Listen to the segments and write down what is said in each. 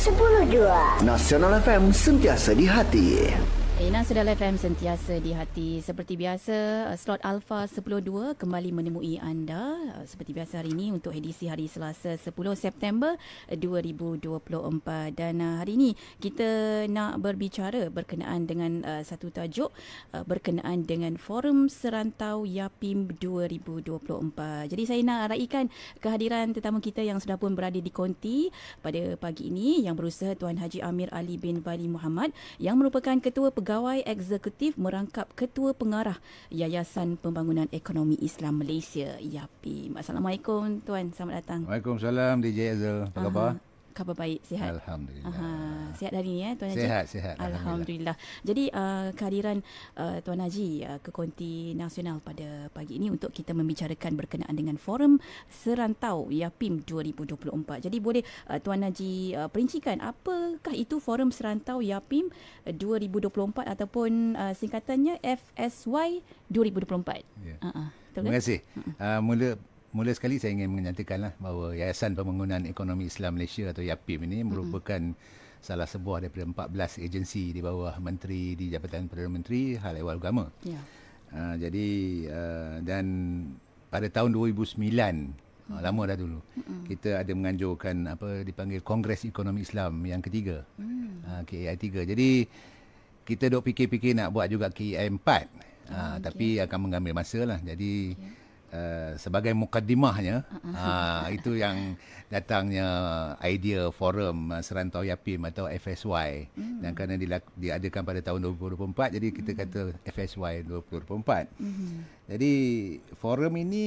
102. Nasional FM sentiasa di hati. Inan sudah FM sentiasa di hati. Seperti biasa, uh, slot Alpha 102 kembali menemui anda. Uh, seperti biasa hari ini untuk edisi hari Selasa 10 September 2024. Dan uh, hari ini kita nak berbicara berkenaan dengan satu tajuk berkenaan dengan Forum Serantau YAPIM 2024. Jadi saya nak raikan kehadiran tetamu kita yang sudah pun berada di Konti pada pagi ini yang berusaha Tuan Haji Amir Ali bin Bali Muhammad yang merupakan Ketua Pegawai pegawai eksekutif merangkap ketua pengarah Yayasan Pembangunan Ekonomi Islam Malaysia, (YAPI). Assalamualaikum tuan, selamat datang. Waalaikumsalam DJ Azul. Apa khabar? Khabar baik, sihat. Alhamdulillah. Aha, sihat hari ni, ya, Tuan Haji? Sihat, sihat. Alhamdulillah. Alhamdulillah. Jadi, uh, kehadiran uh, Tuan Haji uh, ke Konti Nasional pada pagi ini untuk kita membicarakan berkenaan dengan Forum Serantau YAPIM 2024. Jadi, boleh uh, Tuan Haji uh, perincikan apakah itu Forum Serantau YAPIM 2024 ataupun uh, singkatannya FSY 2024? Yeah. Uh-uh. Terima kan? kasih. Uh, mula mula sekali saya ingin menyatakanlah bahawa Yayasan Pembangunan Ekonomi Islam Malaysia atau YAPIM ini merupakan mm-hmm. salah sebuah daripada 14 agensi di bawah menteri di Jabatan Perdana Menteri Hal Ehwal Agama. Yeah. Ya. Uh, jadi uh, dan pada tahun 2009 ah, lama dah dulu. mm Kita ada menganjurkan apa dipanggil Kongres Ekonomi Islam yang ketiga. Mm. Uh, KEI 3. Jadi kita dok fikir-fikir nak buat juga KEI 4. uh, okay. tapi akan mengambil masa lah. Jadi okay uh, sebagai mukadimahnya uh uh-huh. ah, itu yang datangnya idea forum uh, Serantau Yapim atau FSY uh-huh. dan diadakan pada tahun 2024 jadi kita uh kata FSY 2024. Uh-huh. Jadi forum ini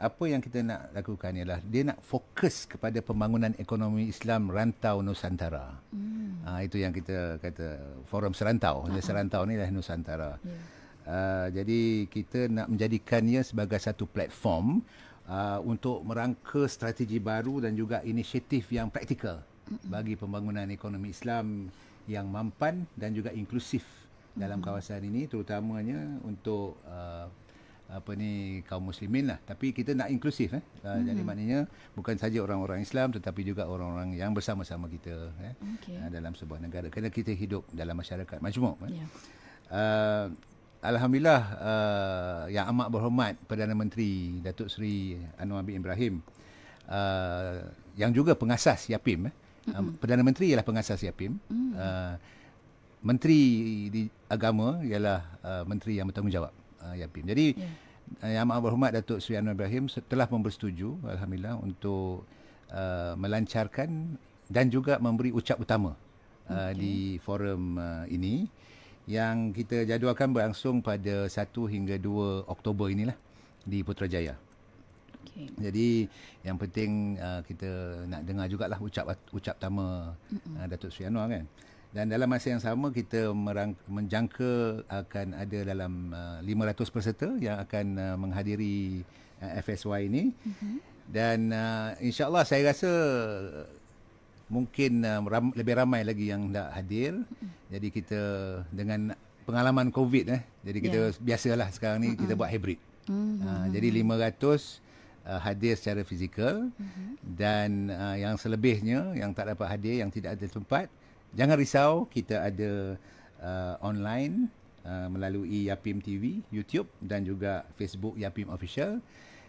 apa yang kita nak lakukan ialah dia nak fokus kepada pembangunan ekonomi Islam rantau Nusantara. uh Uh, itu yang kita kata forum Serantau. Uh-huh. Serantau ni lah Nusantara. Yeah. Ah, jadi kita nak menjadikannya sebagai satu platform uh, untuk merangka strategi baru dan juga inisiatif yang praktikal bagi pembangunan ekonomi Islam yang mampan dan juga inklusif dalam kawasan ini terutamanya untuk uh, apa ni kaum muslimin lah tapi kita nak inklusif eh uh, mm-hmm. jadi hmm. maknanya bukan saja orang-orang Islam tetapi juga orang-orang yang bersama-sama kita eh okay. uh, dalam sebuah negara kerana kita hidup dalam masyarakat majmuk eh yeah. Ya. uh, Alhamdulillah uh, yang amat berhormat Perdana Menteri Datuk Seri Anwar bin Ibrahim uh, yang juga pengasas YAPIM eh. Mm-hmm. Perdana Menteri ialah pengasas YAPIM. Mm. Uh, Menteri di agama ialah uh, menteri yang bertanggungjawab uh, YAPIM. Jadi yeah. uh, yang amat berhormat Datuk Seri Anwar Ibrahim telah bersetuju alhamdulillah untuk uh, melancarkan dan juga memberi ucap utama uh, okay. di forum uh, ini yang kita jadualkan berlangsung pada 1 hingga 2 Oktober inilah di Putrajaya. Okay. Jadi yang penting uh, kita nak dengar juga lah ucap ucap pertama uh, Datuk Sri Anwar kan. Dan dalam masa yang sama kita merang, menjangka akan ada dalam uh, 500 peserta yang akan uh, menghadiri uh, FSY ini. Mm-hmm. Dan uh, insyaAllah saya rasa mungkin uh, ram, lebih ramai lagi yang tak hadir. Jadi kita dengan pengalaman COVID eh. Jadi kita yeah. biasalah sekarang ni uh-uh. kita buat hybrid. Uh-huh. Uh, jadi 500 mm-hmm. uh, hadir secara fizikal uh-huh. dan uh, yang selebihnya yang tak dapat hadir yang tidak ada tempat jangan risau kita ada uh, online uh, melalui Yapim TV, YouTube dan juga Facebook Yapim Official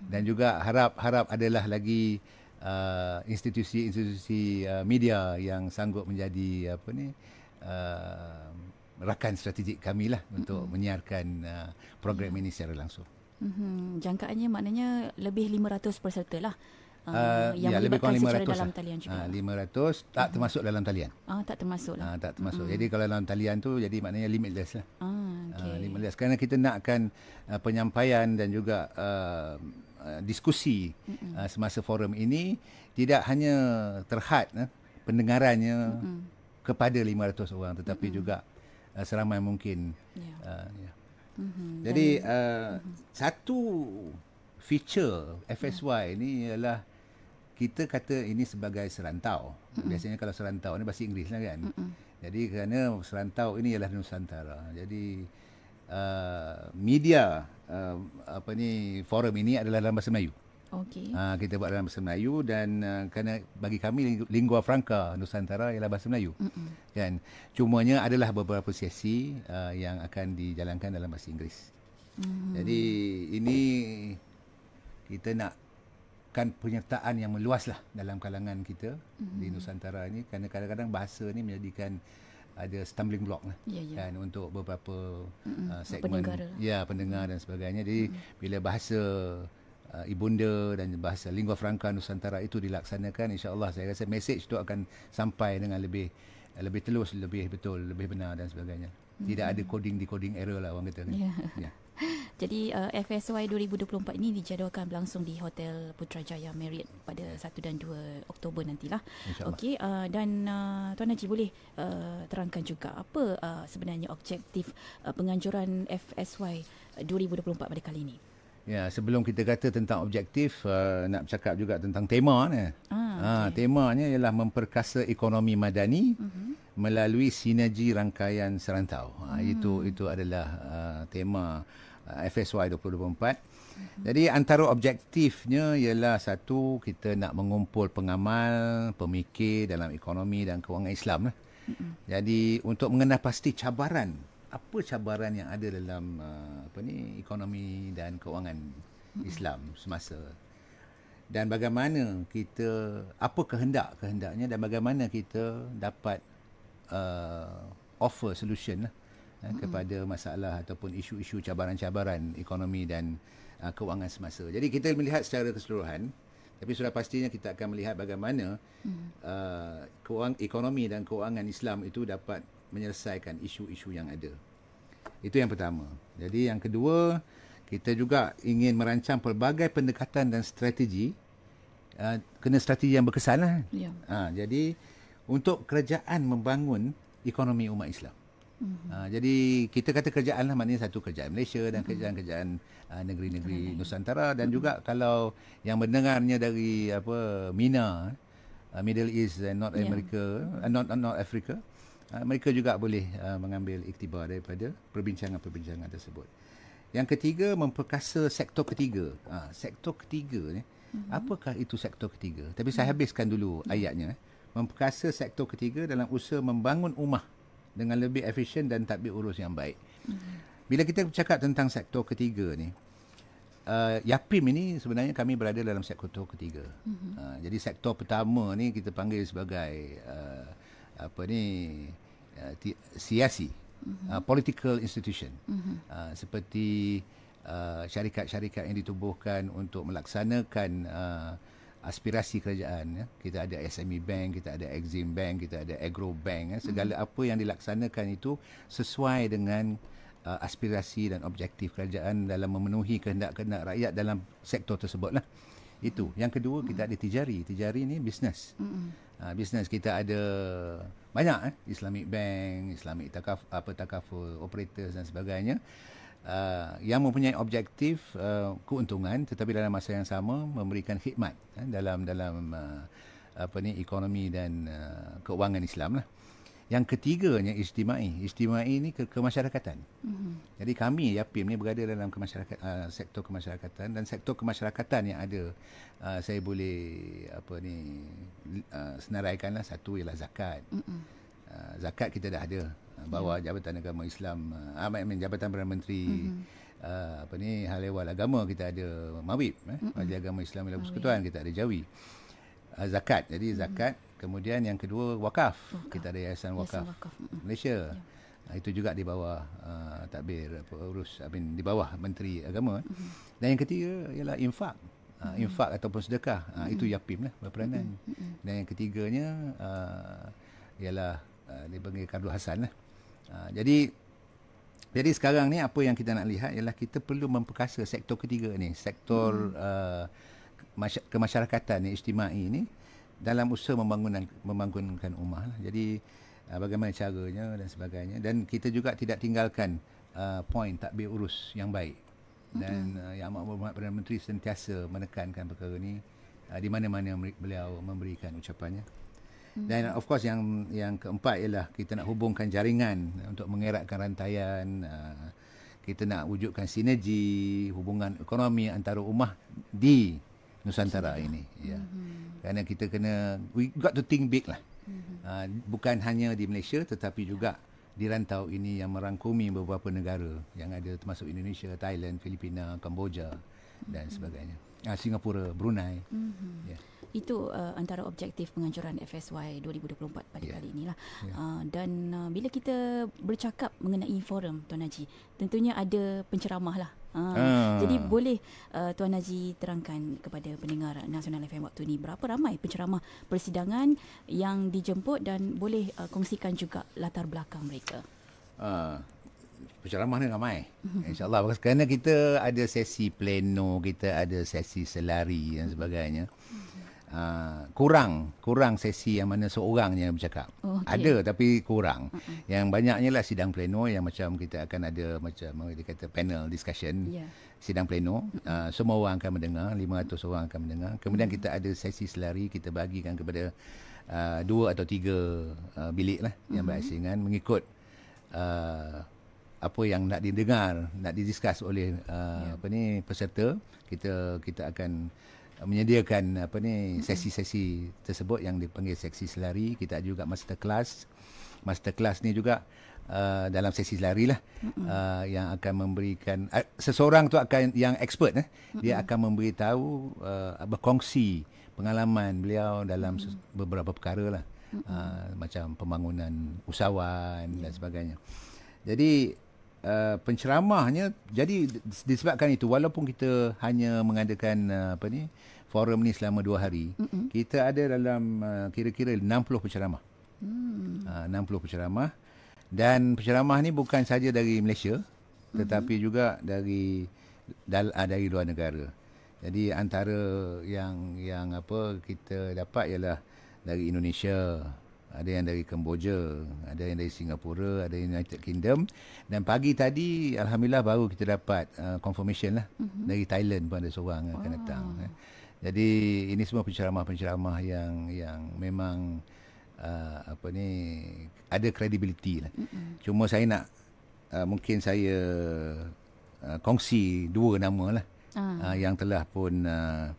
dan juga harap-harap adalah lagi Uh, institusi-institusi uh, media yang sanggup menjadi apa ni uh, rakan strategik kami lah untuk mm-hmm. menyiarkan uh, program ini secara langsung. Mm-hmm. Jangkaannya maknanya lebih 500 peserta lah. Uh, uh, yang ya, lebih kurang 500 secara lah. dalam talian juga. Ha, ah, 500 tak uh-huh. termasuk dalam talian. Ah, tak termasuk lah. Ah, tak termasuk. Mm-hmm. Jadi kalau dalam talian tu jadi maknanya limitless lah. Ah, okay. Ha, ah, limitless. Kerana kita nakkan uh, penyampaian dan juga uh, Uh, diskusi uh, semasa forum ini tidak hanya terhad uh, pendengarannya Mm-mm. kepada 500 orang tetapi Mm-mm. juga uh, seramai mungkin yeah. Uh, yeah. Mm-hmm. jadi uh, mm-hmm. satu feature FSY yeah. Mm. ini ialah kita kata ini sebagai serantau. Mm-mm. Biasanya kalau serantau ini bahasa Inggeris lah kan. Mm-mm. Jadi kerana serantau ini ialah Nusantara. Jadi uh, media uh, apa ni forum ini adalah dalam bahasa Melayu. Okey. Uh, kita buat dalam bahasa Melayu dan uh, kerana bagi kami lingua franca Nusantara ialah bahasa Melayu. Mm-mm. Kan? Cumanya adalah beberapa sesi uh, yang akan dijalankan dalam bahasa Inggeris. Mm-hmm. Jadi ini kita nak kan penyertaan yang meluaslah dalam kalangan kita mm-hmm. di Nusantara ini. kerana kadang-kadang bahasa ini menjadikan ada stumbling block lah yeah, yeah. kan untuk beberapa mm-hmm. uh, segmen pendengar. ya pendengar dan sebagainya jadi mm-hmm. bila bahasa uh, ibunda dan bahasa lingua franca nusantara itu dilaksanakan insyaallah saya rasa message tu akan sampai dengan lebih uh, lebih telus lebih betul lebih benar dan sebagainya mm-hmm. tidak ada coding decoding error lah orang kata ni. Kan. yeah. yeah. Jadi uh, FSY 2024 ini dijadualkan berlangsung di Hotel Putrajaya Marriott pada 1 dan 2 Oktober nantilah. Okey uh, dan uh, Tuan Haji boleh uh, terangkan juga apa uh, sebenarnya objektif uh, penganjuran FSY 2024 pada kali ini. Ya, sebelum kita kata tentang objektif uh, nak bercakap juga tentang tema ni. Ah, ah okay. ha, temanya ialah memperkasa ekonomi madani. Uh-huh melalui sinergi rangkaian serantau. Ha, itu itu adalah uh, tema FSY 2024. hmm Jadi antara objektifnya ialah satu kita nak mengumpul pengamal, pemikir dalam ekonomi dan kewangan Islam lah. hmm Jadi untuk mengenal pasti cabaran, apa cabaran yang ada dalam uh, apa ni ekonomi dan kewangan hmm Islam semasa dan bagaimana kita apa kehendak kehendaknya dan bagaimana kita dapat uh, offer solution lah. hmm ya, kepada masalah ataupun isu-isu cabaran-cabaran ekonomi dan uh, kewangan semasa. Jadi kita melihat secara keseluruhan tapi sudah pastinya kita akan melihat bagaimana hmm. uh, ah, kewang, ekonomi dan kewangan Islam itu dapat menyelesaikan isu-isu yang ada. Itu yang pertama. Jadi yang kedua, kita juga ingin merancang pelbagai pendekatan dan strategi. Uh, kena strategi yang berkesan lah. Yeah. Ya. Uh, jadi untuk kerajaan membangun ekonomi umat Islam. Uh, jadi kita kata kerjaan lah maknanya satu kerjaan Malaysia dan kerjaan-kerjaan mm-hmm. uh, ah, negeri-negeri Kerana. Nusantara dan hmm. juga kalau yang mendengarnya dari apa MENA uh, ah, Middle East and North yeah. America uh, North uh, North Africa uh, mereka juga boleh uh, mengambil iktibar daripada perbincangan-perbincangan tersebut. Yang ketiga memperkasa sektor ketiga. Uh, sektor ketiga ni eh, hmm. apakah itu sektor ketiga? Tapi hmm. saya mm-hmm. habiskan dulu ayatnya. Eh. Memperkasa sektor ketiga dalam usaha membangun rumah dengan lebih efisien dan tadbir urus yang baik. Bila kita bercakap tentang sektor ketiga ni, uh, YAPIM ini sebenarnya kami berada dalam sektor ketiga. Uh, jadi sektor pertama ni kita panggil sebagai uh, apa ni uh, siasi, uh, political institution. Uh, seperti uh, syarikat-syarikat yang ditubuhkan untuk melaksanakan uh, aspirasi kerajaan ya. Kita ada SME Bank, kita ada Exim Bank, kita ada Agro Bank ya. Segala hmm. apa yang dilaksanakan itu sesuai dengan uh, aspirasi dan objektif kerajaan dalam memenuhi kehendak-kehendak rakyat dalam sektor tersebutlah. Itu. Hmm. Yang kedua hmm. kita ada tijari. Tijari ni bisnes. Hmm. Uh, bisnes kita ada banyak eh Islamic Bank, Islamic Takaf apa Takaful Operators dan sebagainya. Ah, yang mempunyai objektif uh, keuntungan tetapi dalam masa yang sama memberikan khidmat eh, dalam dalam uh, apa ni ekonomi dan uh, keuangan Islam lah. Yang ketiganya istimai. Istimai ini ke- kemasyarakatan. Mm-hmm. Jadi kami YAPIM ni berada dalam kemasyarakat, uh, sektor kemasyarakatan dan sektor kemasyarakatan yang ada uh, saya boleh apa ni uh, senaraikanlah satu ialah zakat. Mm-hmm. Uh, zakat kita dah ada bawah yeah. Jabatan Agama Islam uh, I Jabatan Perdana Menteri mm-hmm. uh, apa ni hal ehwal agama kita ada Mawib eh mm-hmm. Majlis Agama Islam dan Persekutuan kita ada Jawi uh, zakat jadi mhm. zakat mm-hmm. kemudian yang kedua wakaf oh, kita ada yayasan wakaf, wakaf. Mm-hmm. Malaysia yeah. Ya. uh, itu juga di bawah uh, tadbir urus I mean, di bawah Menteri Agama mm-hmm. dan yang ketiga ialah infak Uh, infak mm-hmm. ataupun sedekah uh, mm-hmm. itu mhm. yapim lah berperanan mm-hmm. dan yang ketiganya uh, ialah uh, dia panggil kardu hasan lah Ha, jadi jadi sekarang ni apa yang kita nak lihat ialah kita perlu memperkasa sektor ketiga ni, sektor hmm. uh, kemasyarakatan ni, ijtimai ni dalam usaha membangunkan membangunkan rumah. Lah. Jadi uh, bagaimana caranya dan sebagainya dan kita juga tidak tinggalkan uh, tak takbir urus yang baik. Dan hmm. uh, Yang Amat Berhormat Perdana Menteri sentiasa menekankan perkara ini uh, di mana-mana beliau memberikan ucapannya. Dan of course yang yang keempat ialah kita nak hubungkan jaringan untuk mengeratkan rantaian. Uh, kita nak wujudkan sinergi hubungan ekonomi antara umah di Nusantara ini. Ya. Mm-hmm. Kerana kita kena, we got to think big lah. Mm-hmm. Uh, bukan hanya di Malaysia tetapi juga di rantau ini yang merangkumi beberapa negara yang ada termasuk Indonesia, Thailand, Filipina, Kamboja dan mm-hmm. sebagainya. Ah, Singapura, Brunei. Mm-hmm. Yeah itu uh, antara objektif penganjuran FSY 2024 pada yeah. kali inilah. Yeah. Uh, dan uh, bila kita bercakap mengenai forum Tuan Haji, tentunya ada penceramah lah. Uh, uh. Jadi boleh uh, Tuan Haji terangkan kepada pendengar Nasional FM waktu ini berapa ramai penceramah persidangan yang dijemput dan boleh uh, kongsikan juga latar belakang mereka. Uh, penceramah ni ramai. Mhm. InsyaAllah. Kerana kita ada sesi pleno, kita ada sesi selari dan sebagainya. Mhm uh, kurang kurang sesi yang mana seorang yang bercakap. Oh, okay. Ada tapi kurang. Uh-uh. Yang banyaknya lah sidang pleno yang macam kita akan ada macam dia kata panel discussion. Yeah. Sidang pleno uh, semua orang akan mendengar, 500 orang akan mendengar. Kemudian uh-huh. kita ada sesi selari kita bagikan kepada uh, dua atau tiga uh, bilik lah yang uh-huh. berasingan mengikut uh, apa yang nak didengar, nak didiskus oleh uh, yeah. apa ni peserta, kita kita akan menyediakan apa ni sesi-sesi tersebut yang dipanggil seksi selari kita juga master class master class ni juga uh, dalam sesi selari lah uh, yang akan memberikan uh, seseorang tu akan yang expert eh dia Mm-mm. akan memberitahu uh, berkongsi pengalaman beliau dalam ses- beberapa perkara lah uh, macam pembangunan usahawan dan sebagainya jadi Uh, penceramahnya jadi disebabkan itu walaupun kita hanya mengadakan uh, apa ni forum ni selama dua hari Mm-mm. kita ada dalam kira uh, kira-kira 60 penceramah mm. uh, 60 penceramah dan penceramah ni bukan saja dari Malaysia mm-hmm. tetapi mm-hmm. juga dari dal, uh, dari luar negara jadi antara yang yang apa kita dapat ialah dari Indonesia ada yang dari Kemboja, ada yang dari Singapura, ada yang United Kingdom dan pagi tadi alhamdulillah baru kita dapat uh, confirmation lah mm-hmm. dari Thailand pun ada seorang wow. akan datang. Eh. Jadi ini semua penceramah-penceramah yang yang memang uh, apa ni ada credibility lah. Mm-hmm. Cuma saya nak uh, mungkin saya uh, kongsi dua nama lah uh. Uh, yang telah pun uh,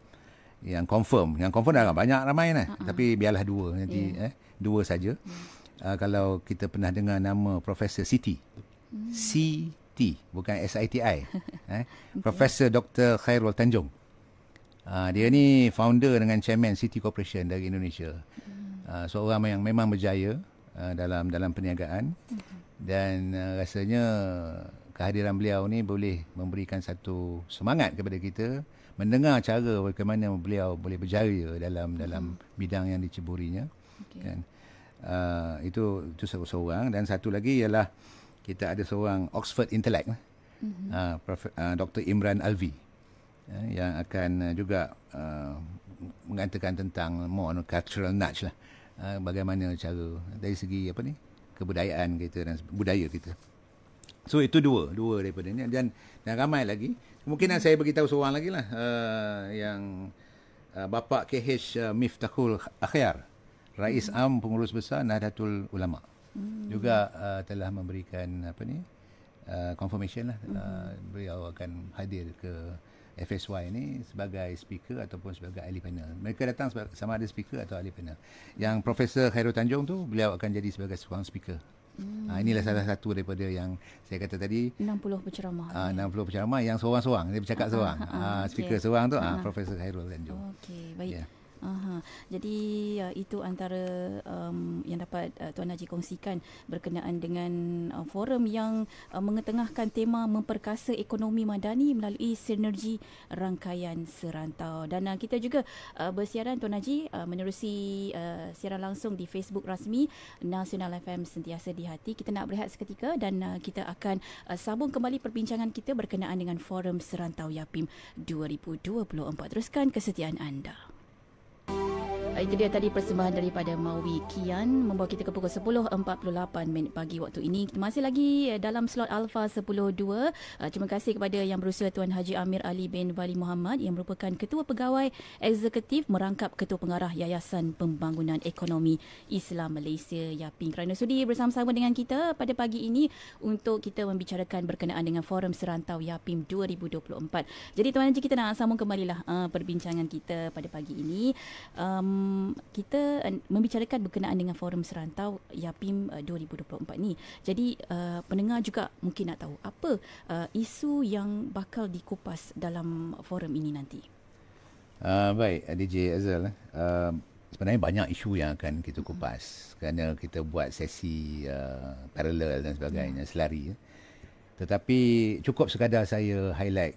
yang confirm yang confirm dah banyak ramai lah uh-huh. tapi biarlah dua nanti yeah. eh dua saja yeah. Hmm. uh, kalau kita pernah dengar nama profesor Siti Siti mm. bukan S I SITI eh profesor Dr Khairul Tanjung uh, dia ni founder dengan chairman Siti Corporation dari Indonesia mm. uh, seorang yang memang berjaya uh, dalam dalam perniagaan mm-hmm. dan uh, rasanya kehadiran beliau ni boleh memberikan satu semangat kepada kita mendengar cara bagaimana beliau boleh berjaya dalam dalam hmm. bidang yang diceburinya okay. kan uh, itu itu seorang dan satu lagi ialah kita ada seorang Oxford intellect hmm uh, Prof, uh, ah, Dr Imran Alvi uh, yang akan juga uh, mengatakan tentang monocultural nudge lah uh, bagaimana cara dari segi apa ni kebudayaan kita dan budaya kita So itu dua, dua daripada ni dan dan ramai lagi. Kemungkinan hmm. saya beritahu seorang lagi lah uh, yang uh, eh, bapa KH uh, eh, Miftahul Akhyar, Rais hmm. Am Pengurus Besar Nahdlatul Ulama. Hmm. Juga uh, telah memberikan apa ni? Uh, confirmation lah uh, beliau akan hadir ke FSY ini sebagai speaker ataupun sebagai ahli panel. Mereka datang sama ada speaker atau ahli panel. Yang Profesor Khairul Tanjung tu beliau akan jadi sebagai seorang speaker. Hmm. Ha, inilah salah satu daripada yang saya kata tadi 60 penceramah. Ah ha, 60 penceramah yang seorang-seorang dia bercakap ah, seorang. Ah ha, speaker okay. seorang tu ah ha, Profesor Khairul Tanjung. Okey, baik. Yeah. Aha. Jadi uh, itu antara um, yang dapat uh, Tuan Najib kongsikan berkenaan dengan uh, forum yang uh, mengetengahkan tema memperkasa ekonomi madani melalui sinergi rangkaian serantau. Dan uh, kita juga uh, bersiaran Tuan Najib uh, menerusi uh, siaran langsung di Facebook rasmi Nasional FM Sentiasa di Hati. Kita nak berehat seketika dan uh, kita akan uh, sambung kembali perbincangan kita berkenaan dengan forum serantau YAPIM 2024. Teruskan kesetiaan anda. Eh, itu dia tadi persembahan daripada Maui Kian membawa kita ke pukul 10.48 minit pagi waktu ini. Kita masih lagi eh, dalam slot Alfa 10.2. Eh, terima kasih kepada yang berusia Tuan Haji Amir Ali bin Bali Muhammad yang merupakan Ketua Pegawai Eksekutif Merangkap Ketua Pengarah Yayasan Pembangunan Ekonomi Islam Malaysia Yaping. Kerana sudi bersama-sama dengan kita pada pagi ini untuk kita membicarakan berkenaan dengan Forum Serantau Yaping 2024. Jadi Tuan Haji kita nak sambung kembalilah uh, perbincangan kita pada pagi ini. Um, kita eh, membicarakan berkenaan dengan forum serantau YAPIM 2024 eh, ni. Jadi uh, pendengar juga mungkin nak tahu apa uh, isu yang bakal dikupas dalam forum ini nanti. Uh, baik, DJ Azal. Uh, sebenarnya banyak isu yang akan kita hmm. kupas mm-hmm. kerana kita buat sesi uh, paralel dan sebagainya hmm selari. Tetapi cukup sekadar saya highlight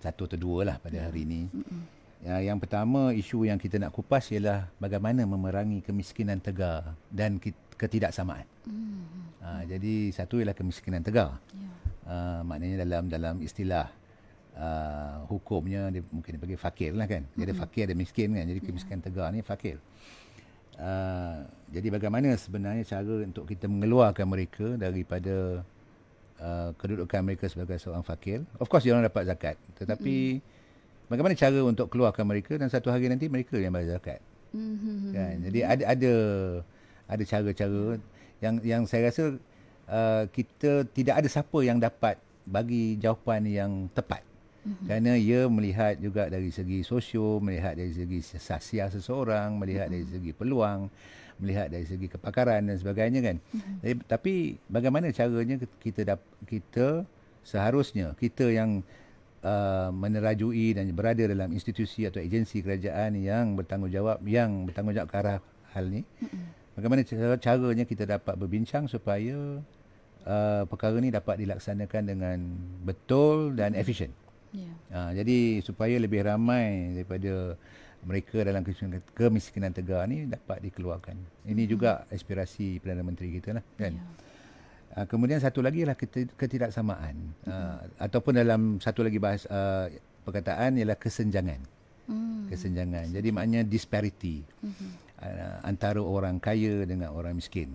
satu atau dua lah pada hari hmm. ini. hmm Uh, yang pertama isu yang kita nak kupas ialah bagaimana memerangi kemiskinan tegar dan ketidaksamaan. Hmm. Uh, jadi satu ialah kemiskinan tegar. Ya. Uh, maknanya dalam dalam istilah uh, hukumnya dia mungkin dipanggil fakir lah kan. Jadi hmm. ada fakir ada miskin kan. Jadi ya. kemiskinan ya. tegar ni fakir. Uh, jadi bagaimana sebenarnya cara untuk kita mengeluarkan mereka daripada uh, kedudukan mereka sebagai seorang fakir? Of course dia orang dapat zakat. Tetapi hmm bagaimana cara untuk keluarkan mereka dan satu hari nanti mereka yang bayar zakat. Mm-hmm. Kan? Jadi ada ada ada cara-cara yang yang saya rasa uh, kita tidak ada siapa yang dapat bagi jawapan yang tepat. Mm-hmm. Kerana ia melihat juga dari segi sosio, melihat dari segi sasia seseorang, melihat mm-hmm. dari segi peluang, melihat dari segi kepakaran dan sebagainya kan. Mm-hmm. tapi bagaimana caranya kita dap, kita seharusnya kita yang uh, menerajui dan berada dalam institusi atau agensi kerajaan yang bertanggungjawab yang bertanggungjawab ke arah hal ni Bagaimana cara caranya kita dapat berbincang supaya uh, perkara ini dapat dilaksanakan dengan betul dan efisien yeah. Ha, uh, jadi supaya lebih ramai daripada mereka dalam kemiskinan tegar ini dapat dikeluarkan ini juga aspirasi Perdana Menteri kita lah kan yeah. Uh, kemudian satu lagi ialah ketidaksamaan uh, hmm. ataupun dalam satu lagi bahasa uh, perkataan ialah kesenjangan. Hmm. Kesenjangan. Jadi maknanya disparity hmm. uh, antara orang kaya dengan orang miskin.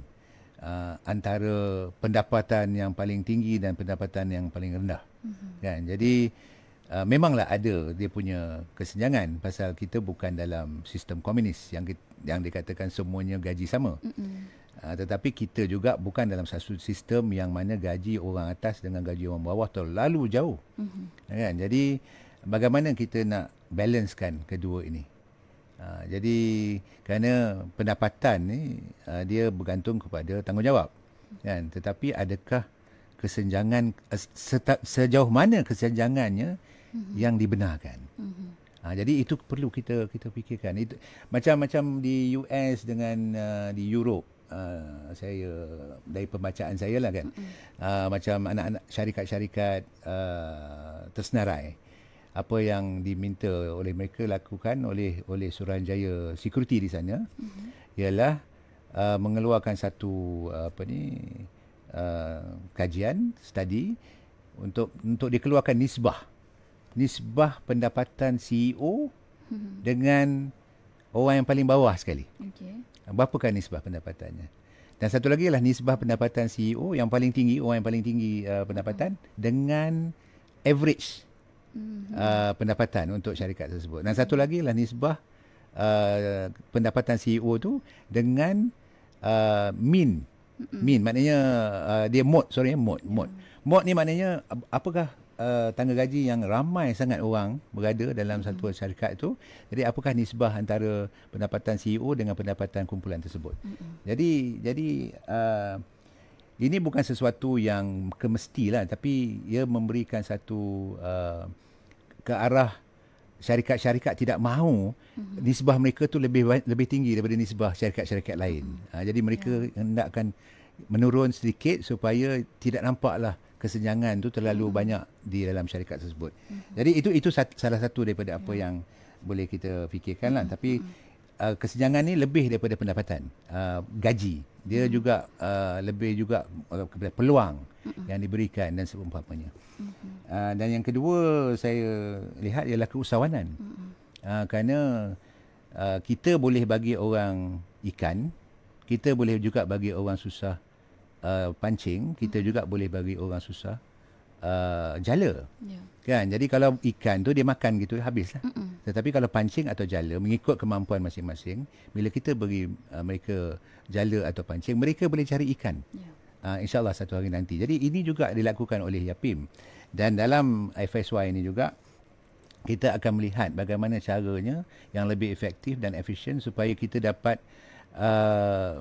Uh, antara pendapatan yang paling tinggi dan pendapatan yang paling rendah. Hmm. Kan? Jadi uh, memanglah ada dia punya kesenjangan pasal kita bukan dalam sistem komunis yang yang dikatakan semuanya gaji sama. Hmm. Ah, tetapi kita juga bukan dalam satu sistem yang mana gaji orang atas dengan gaji orang bawah terlalu jauh. Mm-hmm. Kan? Jadi bagaimana kita nak balancekan kedua ini? Uh, jadi kerana pendapatan ni uh, dia bergantung kepada tanggungjawab. Ya kan? Tetapi adakah kesenjangan uh, sejauh mana kesenjangannya mm-hmm. yang dibenarkan? Mm-hmm. Ha, jadi itu perlu kita kita fikirkan. macam-macam di US dengan uh, di Europe uh, saya dari pembacaan saya lah kan uh, macam anak-anak syarikat-syarikat uh, tersenarai apa yang diminta oleh mereka lakukan oleh oleh Suruhanjaya Security di sana uh-huh. ialah uh, mengeluarkan satu uh, apa ni uh, kajian study untuk untuk dikeluarkan nisbah nisbah pendapatan CEO uh-huh. Mm-hmm. dengan orang yang paling bawah sekali okay berapakah nisbah pendapatannya dan satu lagi ialah nisbah pendapatan CEO yang paling tinggi orang yang paling tinggi uh, pendapatan hmm dengan average hmm. Uh, pendapatan untuk syarikat tersebut dan satu lagi ialah nisbah uh, pendapatan CEO tu dengan uh, mean mean hmm. maknanya uh, dia mod sorry mode mod hmm. mod ni maknanya apakah uh, tangga gaji yang ramai sangat orang berada dalam satu mm syarikat itu. Jadi apakah nisbah antara pendapatan CEO dengan pendapatan kumpulan tersebut? Mm-hmm. Jadi jadi uh, ini bukan sesuatu yang kemestilah tapi ia memberikan satu uh, ke arah syarikat-syarikat tidak mahu mm-hmm. nisbah mereka tu lebih lebih tinggi daripada nisbah syarikat-syarikat lain. Mm-hmm. Uh, jadi mereka yeah. hendakkan menurun sedikit supaya tidak nampaklah kesenjangan tu terlalu hmm. banyak di dalam syarikat tersebut. Hmm. Jadi itu itu salah satu daripada apa hmm. yang boleh kita fikirkan lah. Hmm. Tapi hmm. uh, kesenjangan ni lebih daripada pendapatan, uh, gaji dia hmm. juga uh, lebih juga uh, peluang hmm. yang diberikan dan seumpamanya. Hmm. Uh, dan yang kedua saya lihat ialah keusahawanan. Hmm. Uh, kerana uh, kita boleh bagi orang ikan, kita boleh juga bagi orang susah uh, pancing kita uh juga boleh bagi orang susah Uh, jala yeah. kan jadi kalau ikan tu dia makan gitu habislah Mm-mm. tetapi kalau pancing atau jala mengikut kemampuan masing-masing bila kita beri uh, mereka jala atau pancing mereka boleh cari ikan yeah. uh, insyaallah satu hari nanti jadi ini juga dilakukan oleh Yapim dan dalam FSY ini juga kita akan melihat bagaimana caranya yang lebih efektif dan efisien supaya kita dapat uh,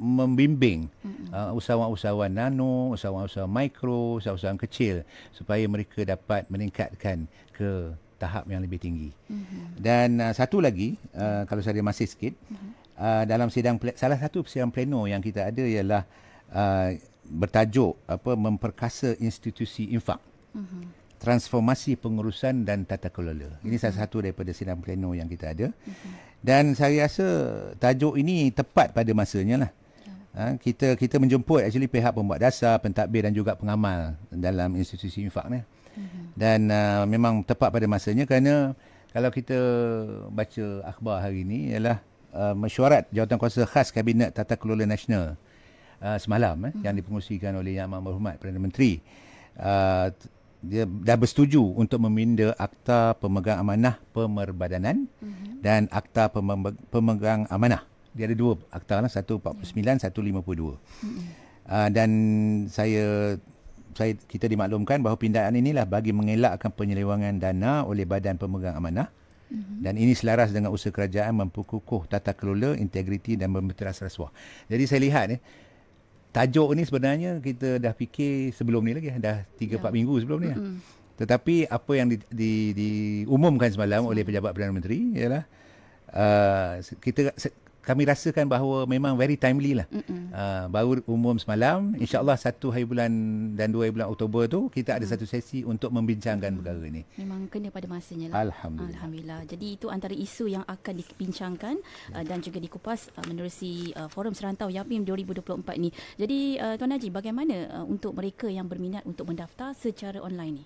membimbing mm-hmm. uh, usahawan-usahawan nano, usahawan-usahawan mikro, usahawan-usahawan kecil supaya mereka dapat meningkatkan ke tahap yang lebih tinggi. Mm-hmm. Dan uh, satu lagi, uh, kalau saya masih sikit, mm-hmm. uh, dalam sidang salah satu sidang pleno yang kita ada ialah uh, bertajuk apa memperkasa institusi infak. Mm-hmm transformasi pengurusan dan tata kelola. Ini salah mm-hmm. satu daripada sidang pleno yang kita ada. Mm-hmm. Dan saya rasa tajuk ini tepat pada masanya lah ha, kita kita menjemput actually pihak pembuat dasar, pentadbir dan juga pengamal dalam institusi infak ni. Mhm. Dan uh, memang tepat pada masanya kerana kalau kita baca akhbar hari ini ialah uh, mesyuarat jawatankuasa khas Kabinet Tata Kelola Nasional uh, semalam eh, mhm. yang dipengusikan oleh Yang Amat Berhormat Perdana Menteri. Uh, dia dah bersetuju untuk meminda Akta Pemegang Amanah Pemerbadanan uh-huh. dan Akta Pemegang Amanah dia ada dua akta lah 149 ya. 152 hmm. uh, dan saya saya kita dimaklumkan bahawa pindaan inilah bagi mengelakkan penyelewangan dana oleh badan pemegang amanah mm-hmm. dan ini selaras dengan usaha kerajaan memperkukuh tata kelola, integriti dan memeteras rasuah. Jadi saya lihat ni, eh, tajuk ni sebenarnya kita dah fikir sebelum ni lagi, eh. dah 3-4 ya. minggu sebelum ni. hmm Tetapi apa yang diumumkan di, di semalam oleh Pejabat Perdana Menteri ialah uh, kita kami rasakan bahawa memang very timely lah. Uh, baru umum semalam. InsyaAllah satu hari bulan dan dua hari bulan Oktober tu, kita ada mm. satu sesi untuk membincangkan perkara ini. Memang kena pada masanya lah. Alhamdulillah. Alhamdulillah. Jadi itu antara isu yang akan dibincangkan uh, dan juga dikupas uh, menerusi uh, Forum Serantau YAPIM 2024 ni. Jadi uh, Tuan Haji, bagaimana uh, untuk mereka yang berminat untuk mendaftar secara online ni?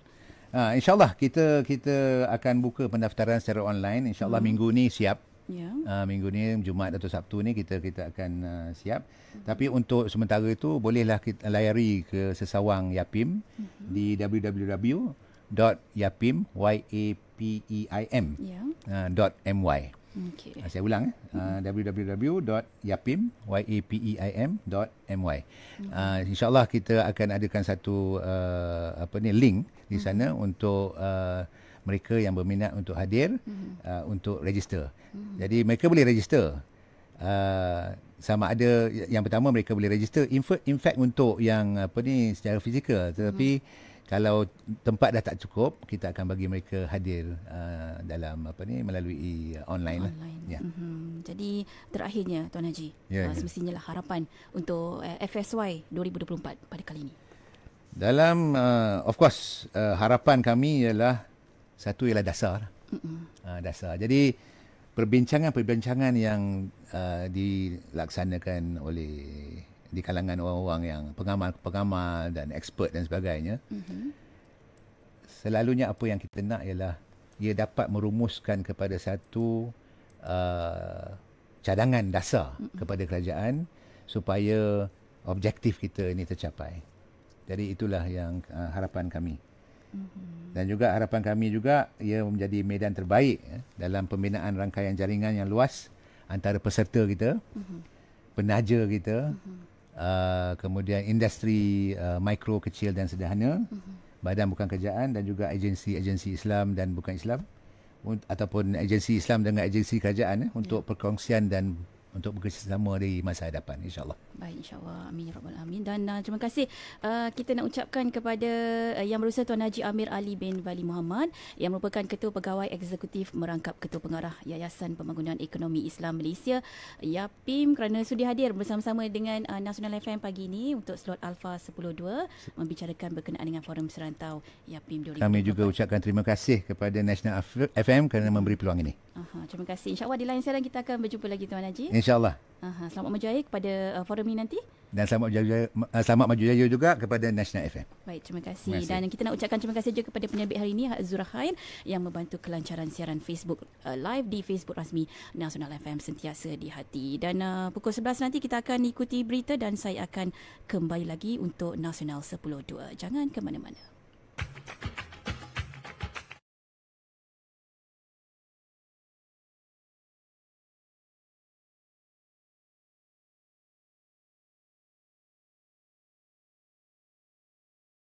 Uh, InsyaAllah kita kita akan buka pendaftaran secara online. InsyaAllah hmm. minggu ni siap. Yeah. Ya. Uh, minggu ni Jumaat atau Sabtu ni kita kita akan uh, siap. Mm-hmm. Tapi untuk sementara itu bolehlah kita layari ke Sesawang Yapim mm-hmm. di www.yapim e ya. ah, ah, eh. mhm. y a p e i m dot m Okay. Saya ulang eh. Uh, mm-hmm. y a p e i m mhm. dot m Uh, InsyaAllah kita akan adakan satu uh, apa ni link di mhm. sana mm-hmm. untuk uh, mereka yang berminat untuk hadir mm-hmm. uh, untuk register. Mm-hmm. Jadi mereka boleh register. Uh, sama ada yang pertama mereka boleh register in fact, in fact untuk yang apa ni secara fizikal tetapi mm-hmm. kalau tempat dah tak cukup kita akan bagi mereka hadir uh, dalam apa ni melalui online, uh, online. Lah. Yeah. Mm-hmm. Jadi terakhirnya Tuan Haji yeah, uh, ya. semestinya lah harapan untuk uh, FSY 2024 pada kali ini. Dalam uh, of course uh, harapan kami ialah satu ialah dasar. Uh, dasar. Jadi perbincangan-perbincangan yang uh, dilaksanakan oleh di kalangan orang-orang yang pengamal-pengamal dan expert dan sebagainya. Mm-hmm. Selalunya apa yang kita nak ialah ia dapat merumuskan kepada satu uh, cadangan dasar mm-hmm. kepada kerajaan supaya objektif kita ini tercapai. Jadi itulah yang uh, harapan kami. Mm-hmm. Dan juga harapan kami juga ia menjadi medan terbaik ya, dalam pembinaan rangkaian jaringan yang luas antara peserta kita, mm-hmm. penaja kita, mm-hmm. uh, kemudian industri uh, mikro, kecil dan sederhana, badan bukan kerjaan dan juga agensi-agensi Islam dan bukan Islam ataupun agensi Islam dengan agensi kerajaan ya, untuk ya. perkongsian dan untuk bekerjasama di masa hadapan insyaallah. Baik insyaallah. Amin ya amin. Dan uh, terima kasih uh, kita nak ucapkan kepada uh, yang berusaha Tuan Haji Amir Ali bin Bali Muhammad yang merupakan Ketua Pegawai Eksekutif Merangkap Ketua Pengarah Yayasan Pembangunan Ekonomi Islam Malaysia YAPIM kerana sudi hadir bersama-sama dengan uh, Nasional FM pagi ini untuk slot Alpha 102 membicarakan berkenaan dengan forum serantau YAPIM 2020. Kami juga ucapkan terima kasih kepada Nasional FM kerana memberi peluang ini. Aha, terima kasih. InsyaAllah di lain siaran kita akan berjumpa lagi Tuan Haji. InsyaAllah. Aha, selamat maju jaya kepada uh, forum ini nanti. Dan selamat maju, jaya, uh, selamat maju jaya juga kepada National FM. Baik, terima kasih. terima kasih. Dan kita nak ucapkan terima kasih juga kepada penerbit hari ini, Zurahain, yang membantu kelancaran siaran Facebook uh, live di Facebook rasmi National FM sentiasa di hati. Dan uh, pukul 11 nanti kita akan ikuti berita dan saya akan kembali lagi untuk Nasional 10.2. Jangan ke mana-mana. Thank you.